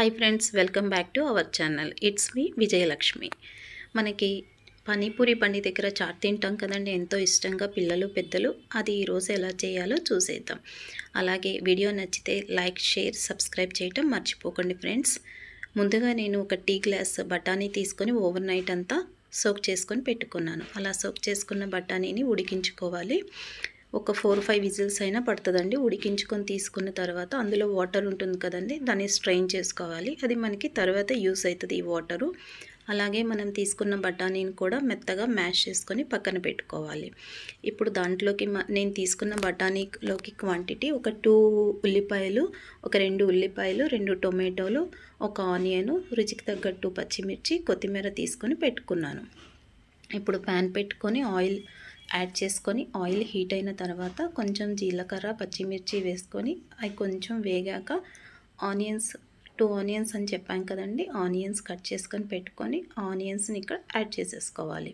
hi friends welcome back to our channel it's me Vijayalakshmi మనకి పనీపూరి బండి దగ్గర చాట్ తింటాం కదండి ఎంతో ఇష్టంగా పిల్లలు పెద్దలు అది ఈరోజు ఎలా చేయాలో చూసేద్దాం అలాగే వీడియో నచ్చితే లైక్ షేర్ సబ్స్క్రైబ్ చేయటం మర్చిపోకండి ఫ్రెండ్స్ ముందుగా నేను ఒక టీ గ్లాస్ బఠానీ తీసుకొని ఓవర్ నైట్ అంతా సోక్ చేసుకొని పెట్టుకున్నాను అలా సోక్ చేసుకున్న బఠానీని ఉడికించుకోవాలి ఒక ఫోర్ ఫైవ్ విజిల్స్ అయినా పడుతుందండి ఉడికించుకొని తీసుకున్న తర్వాత అందులో వాటర్ ఉంటుంది కదండి దాన్ని స్ట్రెయిన్ చేసుకోవాలి అది మనకి తర్వాత యూస్ అవుతుంది ఈ వాటరు అలాగే మనం తీసుకున్న బఠానీని కూడా మెత్తగా మ్యాష్ చేసుకొని పక్కన పెట్టుకోవాలి ఇప్పుడు దాంట్లోకి నేను తీసుకున్న బఠానీలోకి క్వాంటిటీ ఒక టూ ఉల్లిపాయలు ఒక రెండు ఉల్లిపాయలు రెండు టొమాటోలు ఒక ఆనియను రుచికి తగ్గట్టు పచ్చిమిర్చి కొత్తిమీర తీసుకొని పెట్టుకున్నాను ఇప్పుడు ప్యాన్ పెట్టుకొని ఆయిల్ యాడ్ చేసుకొని ఆయిల్ హీట్ అయిన తర్వాత కొంచెం జీలకర్ర పచ్చిమిర్చి వేసుకొని అవి కొంచెం వేగాక ఆనియన్స్ టూ ఆనియన్స్ అని చెప్పాం కదండి ఆనియన్స్ కట్ చేసుకొని పెట్టుకొని ఆనియన్స్ని ఇక్కడ యాడ్ చేసేసుకోవాలి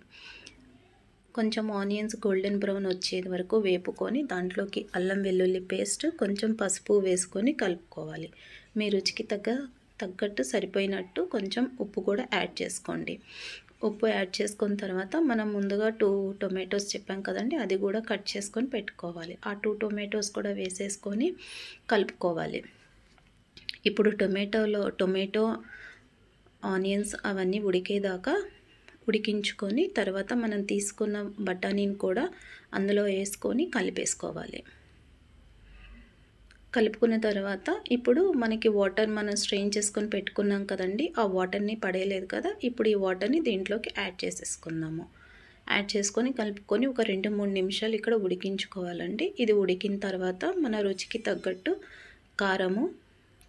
కొంచెం ఆనియన్స్ గోల్డెన్ బ్రౌన్ వచ్చేది వరకు వేపుకొని దాంట్లోకి అల్లం వెల్లుల్లి పేస్ట్ కొంచెం పసుపు వేసుకొని కలుపుకోవాలి మీ రుచికి తగ్గ తగ్గట్టు సరిపోయినట్టు కొంచెం ఉప్పు కూడా యాడ్ చేసుకోండి ఉప్పు యాడ్ చేసుకున్న తర్వాత మనం ముందుగా టూ టొమాటోస్ చెప్పాం కదండి అది కూడా కట్ చేసుకొని పెట్టుకోవాలి ఆ టూ టొమాటోస్ కూడా వేసేసుకొని కలుపుకోవాలి ఇప్పుడు టొమాటోలో టొమాటో ఆనియన్స్ అవన్నీ ఉడికేదాకా ఉడికించుకొని తర్వాత మనం తీసుకున్న బఠానీని కూడా అందులో వేసుకొని కలిపేసుకోవాలి కలుపుకున్న తర్వాత ఇప్పుడు మనకి వాటర్ మనం స్ట్రెయిన్ చేసుకొని పెట్టుకున్నాం కదండి ఆ వాటర్ని పడేయలేదు కదా ఇప్పుడు ఈ వాటర్ని దీంట్లోకి యాడ్ చేసేసుకుందాము యాడ్ చేసుకొని కలుపుకొని ఒక రెండు మూడు నిమిషాలు ఇక్కడ ఉడికించుకోవాలండి ఇది ఉడికిన తర్వాత మన రుచికి తగ్గట్టు కారము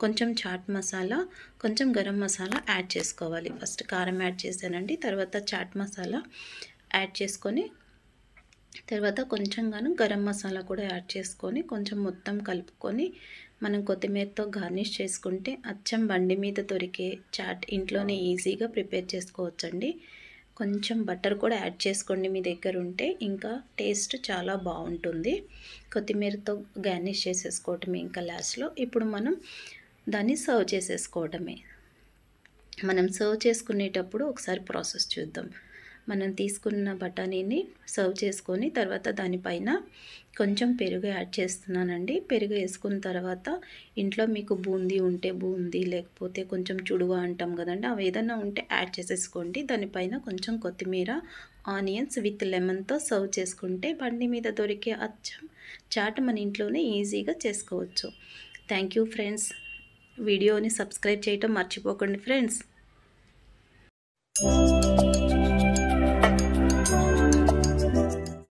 కొంచెం చాట్ మసాలా కొంచెం గరం మసాలా యాడ్ చేసుకోవాలి ఫస్ట్ కారం యాడ్ చేశానండి తర్వాత చాట్ మసాలా యాడ్ చేసుకొని తర్వాత కొంచెంగాను గరం మసాలా కూడా యాడ్ చేసుకొని కొంచెం మొత్తం కలుపుకొని మనం కొత్తిమీరతో గార్నిష్ చేసుకుంటే అచ్చం బండి మీద దొరికే చాట్ ఇంట్లోనే ఈజీగా ప్రిపేర్ చేసుకోవచ్చండి కొంచెం బటర్ కూడా యాడ్ చేసుకోండి మీ దగ్గర ఉంటే ఇంకా టేస్ట్ చాలా బాగుంటుంది కొత్తిమీరతో గార్నిష్ చేసేసుకోవటమే ఇంకా లాస్ట్లో ఇప్పుడు మనం దాన్ని సర్వ్ చేసేసుకోవటమే మనం సర్వ్ చేసుకునేటప్పుడు ఒకసారి ప్రాసెస్ చూద్దాం మనం తీసుకున్న బఠానీని సర్వ్ చేసుకొని తర్వాత దానిపైన కొంచెం పెరుగు యాడ్ చేస్తున్నానండి పెరుగు వేసుకున్న తర్వాత ఇంట్లో మీకు బూందీ ఉంటే బూందీ లేకపోతే కొంచెం చుడువా అంటాం కదండి అవి ఏదైనా ఉంటే యాడ్ చేసేసుకోండి దానిపైన కొంచెం కొత్తిమీర ఆనియన్స్ విత్ లెమన్తో సర్వ్ చేసుకుంటే బండి మీద దొరికే అచ్చం చాట్ మన ఇంట్లోనే ఈజీగా చేసుకోవచ్చు థ్యాంక్ ఫ్రెండ్స్ వీడియోని సబ్స్క్రైబ్ చేయటం మర్చిపోకండి ఫ్రెండ్స్